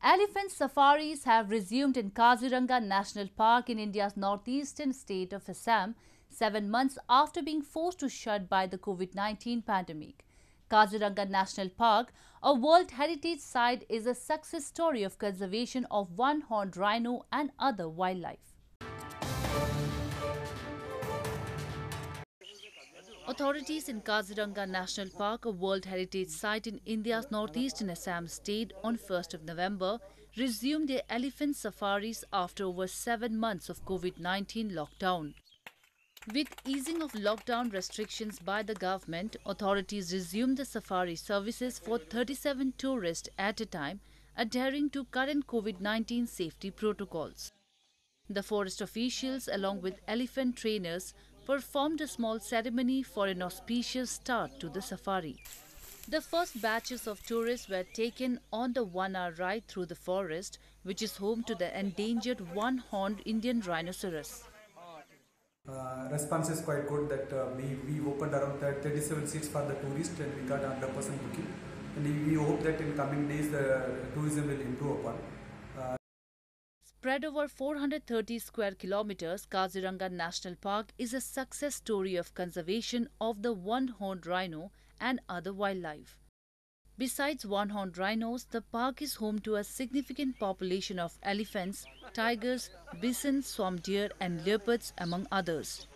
Elephant safaris have resumed in Kaziranga National Park in India's northeastern state of Assam, seven months after being forced to shut by the COVID-19 pandemic. Kaziranga National Park, a World Heritage Site, is a success story of conservation of one-horned rhino and other wildlife. Authorities in Kaziranga National Park, a World Heritage Site in India's northeastern Assam state, on 1st of November, resumed their elephant safaris after over seven months of COVID-19 lockdown. With easing of lockdown restrictions by the government, authorities resumed the safari services for 37 tourists at a time, adhering to current COVID-19 safety protocols. The forest officials, along with elephant trainers, performed a small ceremony for an auspicious start to the safari. The first batches of tourists were taken on the one-hour ride through the forest, which is home to the endangered one-horned Indian rhinoceros. Uh, response is quite good that uh, we, we opened around 37 seats for the tourists and we got 100% booking. And we hope that in coming days the tourism will improve upon. Spread over 430 square kilometers, Kaziranga National Park is a success story of conservation of the one-horned rhino and other wildlife. Besides one-horned rhinos, the park is home to a significant population of elephants, tigers, bison, swamp deer and leopards among others.